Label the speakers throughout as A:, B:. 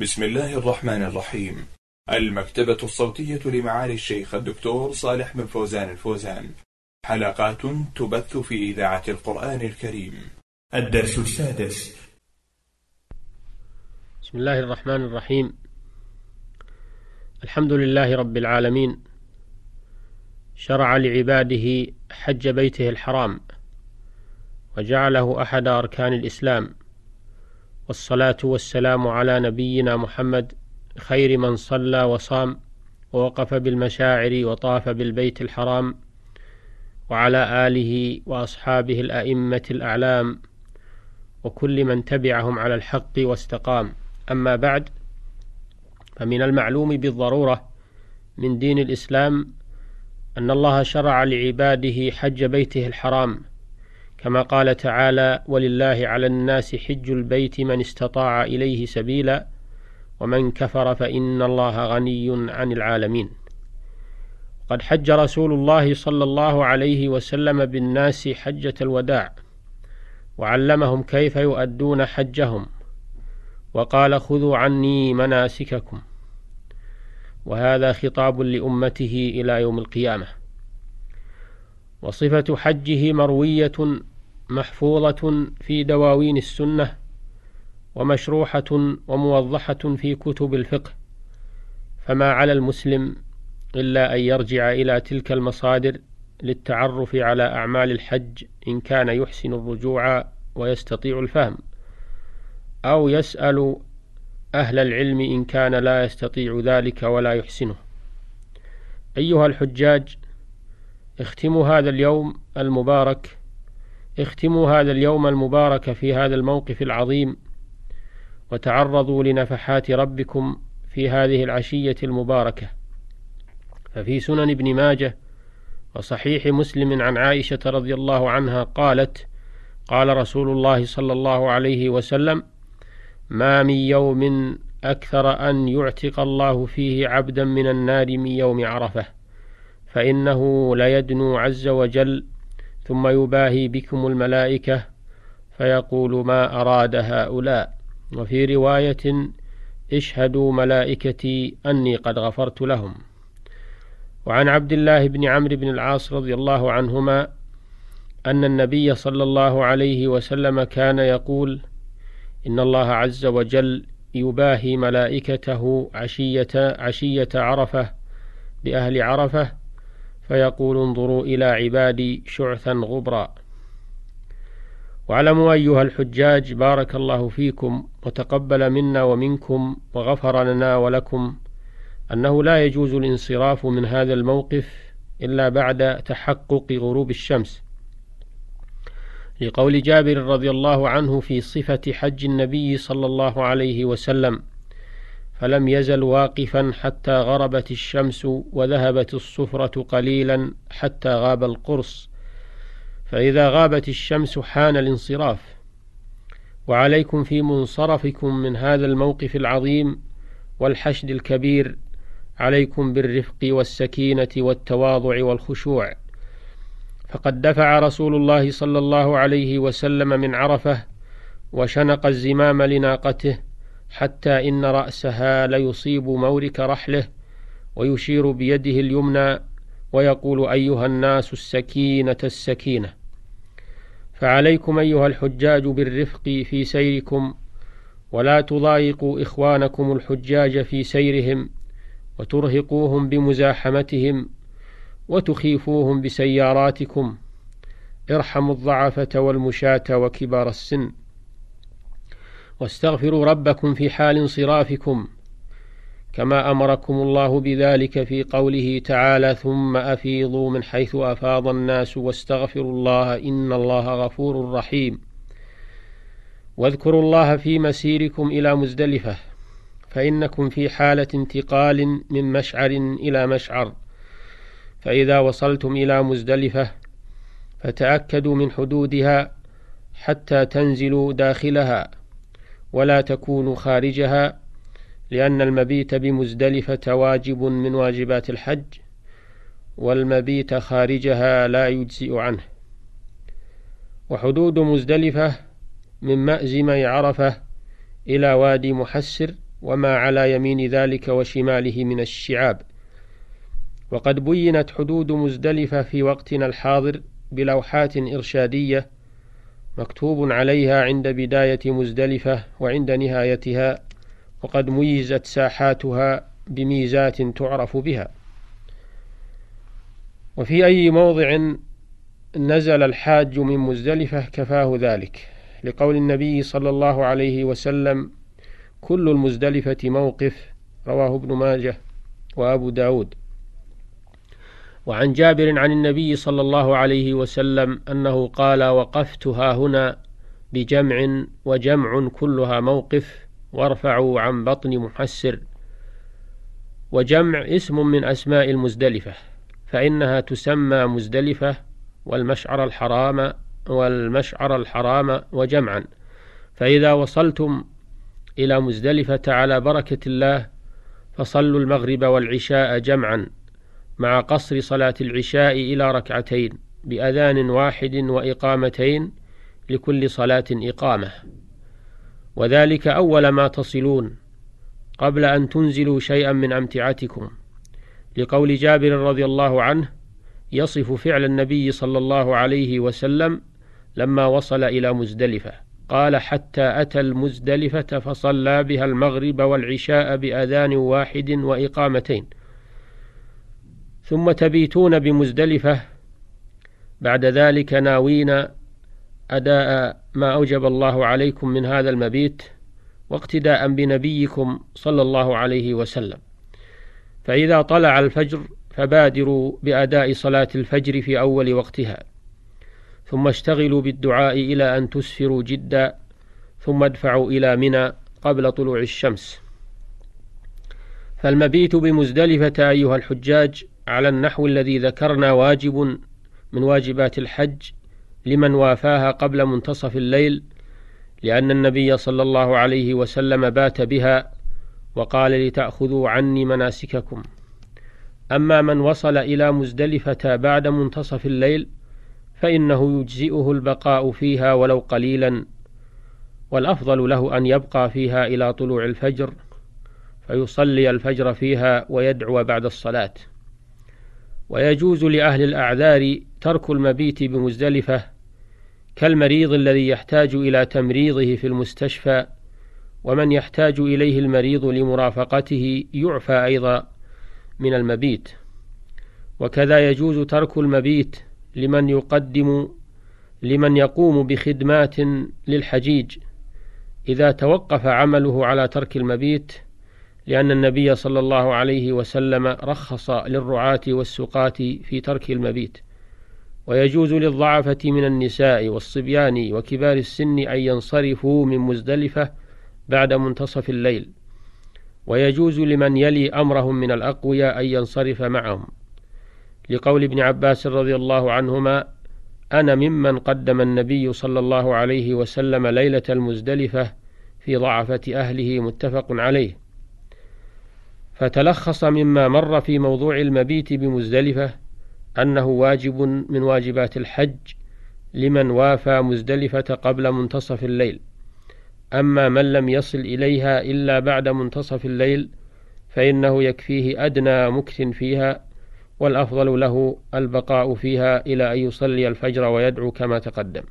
A: بسم الله الرحمن الرحيم المكتبة الصوتية لمعالي الشيخ الدكتور صالح بن فوزان الفوزان حلقات تبث في إذاعة القرآن الكريم الدرس السادس بسم الله الرحمن الرحيم الحمد لله رب العالمين شرع لعباده حج بيته الحرام وجعله أحد أركان الإسلام والصلاة والسلام على نبينا محمد خير من صلى وصام ووقف بالمشاعر وطاف بالبيت الحرام وعلى آله وأصحابه الأئمة الأعلام وكل من تبعهم على الحق واستقام أما بعد فمن المعلوم بالضرورة من دين الإسلام أن الله شرع لعباده حج بيته الحرام كما قال تعالى ولله على الناس حج البيت من استطاع اليه سبيلا ومن كفر فان الله غني عن العالمين قد حج رسول الله صلى الله عليه وسلم بالناس حجه الوداع وعلمهم كيف يؤدون حجهم وقال خذوا عني مناسككم وهذا خطاب لامته الى يوم القيامه وصفه حجه مرويه محفوظة في دواوين السنة ومشروحة وموضحة في كتب الفقه فما على المسلم إلا أن يرجع إلى تلك المصادر للتعرف على أعمال الحج إن كان يحسن الرجوع ويستطيع الفهم أو يسأل أهل العلم إن كان لا يستطيع ذلك ولا يحسنه أيها الحجاج اختموا هذا اليوم المبارك اختموا هذا اليوم المبارك في هذا الموقف العظيم وتعرضوا لنفحات ربكم في هذه العشية المباركة ففي سنن ابن ماجه وصحيح مسلم عن عائشة رضي الله عنها قالت قال رسول الله صلى الله عليه وسلم ما من يوم أكثر أن يعتق الله فيه عبدا من النار من يوم عرفة فإنه ليدنو عز وجل ثم يباهي بكم الملائكة فيقول ما أراد هؤلاء وفي رواية اشهدوا ملائكتي أني قد غفرت لهم وعن عبد الله بن عمرو بن العاص رضي الله عنهما أن النبي صلى الله عليه وسلم كان يقول إن الله عز وجل يباهي ملائكته عشية عشية عرفة بأهل عرفة فيقول انظروا إلى عبادي شعثا غبرا واعلموا أيها الحجاج بارك الله فيكم وتقبل منا ومنكم وغفر لنا ولكم أنه لا يجوز الانصراف من هذا الموقف إلا بعد تحقق غروب الشمس لقول جابر رضي الله عنه في صفة حج النبي صلى الله عليه وسلم فلم يزل واقفا حتى غربت الشمس وذهبت الصفرة قليلا حتى غاب القرص فإذا غابت الشمس حان الانصراف وعليكم في منصرفكم من هذا الموقف العظيم والحشد الكبير عليكم بالرفق والسكينة والتواضع والخشوع فقد دفع رسول الله صلى الله عليه وسلم من عرفة وشنق الزمام لناقته حتى إن رأسها ليصيب مورك رحله ويشير بيده اليمنى ويقول أيها الناس السكينة السكينة فعليكم أيها الحجاج بالرفق في سيركم ولا تضايقوا إخوانكم الحجاج في سيرهم وترهقوهم بمزاحمتهم وتخيفوهم بسياراتكم ارحموا الضعفة والمشاة وكبار السن واستغفروا ربكم في حال انصرافكم كما امركم الله بذلك في قوله تعالى ثم افيضوا من حيث افاض الناس واستغفروا الله ان الله غفور رحيم واذكروا الله في مسيركم الى مزدلفه فانكم في حاله انتقال من مشعر الى مشعر فاذا وصلتم الى مزدلفه فتاكدوا من حدودها حتى تنزلوا داخلها ولا تكون خارجها لأن المبيت بمزدلفة واجب من واجبات الحج والمبيت خارجها لا يجزئ عنه وحدود مزدلفة من مأزم عرفة إلى وادي محسر وما على يمين ذلك وشماله من الشعاب وقد بينت حدود مزدلفة في وقتنا الحاضر بلوحات إرشادية مكتوب عليها عند بداية مزدلفة وعند نهايتها وقد ميزت ساحاتها بميزات تعرف بها وفي أي موضع نزل الحاج من مزدلفة كفاه ذلك لقول النبي صلى الله عليه وسلم كل المزدلفة موقف رواه ابن ماجه وأبو داود وعن جابر عن النبي صلى الله عليه وسلم أنه قال وقفت ها هنا بجمع وجمع كلها موقف وارفعوا عن بطن محسر وجمع اسم من أسماء المزدلفة فإنها تسمى مزدلفة والمشعر الحرام والمشعر الحرام وجمعا فإذا وصلتم إلى مزدلفة على بركة الله فصلوا المغرب والعشاء جمعا مع قصر صلاة العشاء إلى ركعتين بأذان واحد وإقامتين لكل صلاة إقامة وذلك أول ما تصلون قبل أن تنزلوا شيئا من أمتعتكم لقول جابر رضي الله عنه يصف فعل النبي صلى الله عليه وسلم لما وصل إلى مزدلفة قال حتى أتى المزدلفة فصلى بها المغرب والعشاء بأذان واحد وإقامتين ثم تبيتون بمزدلفة بعد ذلك ناوين أداء ما أوجب الله عليكم من هذا المبيت واقتداء بنبيكم صلى الله عليه وسلم فإذا طلع الفجر فبادروا بأداء صلاة الفجر في أول وقتها ثم اشتغلوا بالدعاء إلى أن تسفروا جدا ثم ادفعوا إلى منى قبل طلوع الشمس فالمبيت بمزدلفة أيها الحجاج على النحو الذي ذكرنا واجب من واجبات الحج لمن وافاها قبل منتصف الليل لأن النبي صلى الله عليه وسلم بات بها وقال لتأخذوا عني مناسككم أما من وصل إلى مزدلفة بعد منتصف الليل فإنه يجزئه البقاء فيها ولو قليلا والأفضل له أن يبقى فيها إلى طلوع الفجر فيصلي الفجر فيها ويدعو بعد الصلاة ويجوز لأهل الأعذار ترك المبيت بمزدلفة كالمريض الذي يحتاج إلى تمريضه في المستشفى ومن يحتاج إليه المريض لمرافقته يعفى أيضا من المبيت وكذا يجوز ترك المبيت لمن يقدم لمن يقوم بخدمات للحجيج إذا توقف عمله على ترك المبيت لأن النبي صلى الله عليه وسلم رخص للرعاة والسقاة في ترك المبيت ويجوز للضعفة من النساء والصبيان وكبار السن أن ينصرفوا من مزدلفة بعد منتصف الليل ويجوز لمن يلي أمرهم من الأقوياء أن ينصرف معهم لقول ابن عباس رضي الله عنهما أنا ممن قدم النبي صلى الله عليه وسلم ليلة المزدلفة في ضعفة أهله متفق عليه فتلخص مما مر في موضوع المبيت بمزدلفة أنه واجب من واجبات الحج لمن وافى مزدلفة قبل منتصف الليل أما من لم يصل إليها إلا بعد منتصف الليل فإنه يكفيه أدنى مكث فيها والأفضل له البقاء فيها إلى أن يصلي الفجر ويدعو كما تقدم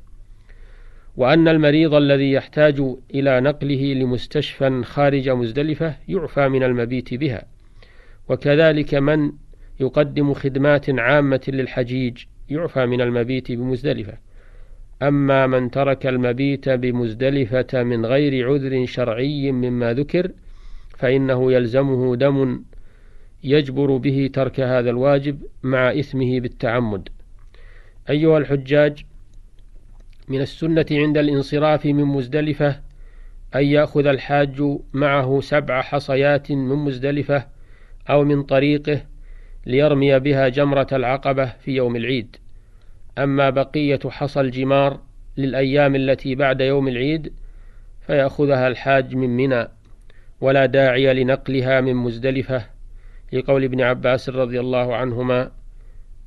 A: وأن المريض الذي يحتاج إلى نقله لمستشفى خارج مزدلفة يعفى من المبيت بها وكذلك من يقدم خدمات عامة للحجيج يعفى من المبيت بمزدلفة أما من ترك المبيت بمزدلفة من غير عذر شرعي مما ذكر فإنه يلزمه دم يجبر به ترك هذا الواجب مع إثمه بالتعمد أيها الحجاج من السنة عند الانصراف من مزدلفة أن يأخذ الحاج معه سبع حصيات من مزدلفة أو من طريقه ليرمي بها جمرة العقبة في يوم العيد أما بقية حصى الجمار للأيام التي بعد يوم العيد فيأخذها الحاج من منى ولا داعي لنقلها من مزدلفة لقول ابن عباس رضي الله عنهما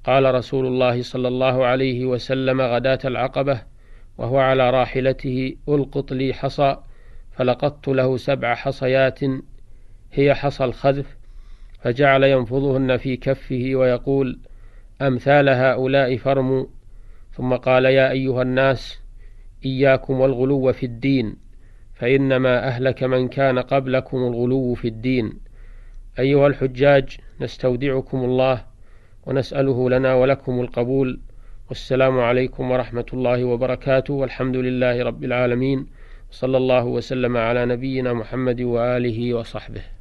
A: قال رسول الله صلى الله عليه وسلم غداة العقبة وهو على راحلته ألقط لي حصى فلقطت له سبع حصيات هي حصى الخذف فجعل ينفضهن في كفه ويقول أمثال هؤلاء فرموا ثم قال يا أيها الناس إياكم والغلو في الدين فإنما أهلك من كان قبلكم الغلو في الدين أيها الحجاج نستودعكم الله ونسأله لنا ولكم القبول والسلام عليكم ورحمة الله وبركاته والحمد لله رب العالمين صلى الله وسلم على نبينا محمد وآله وصحبه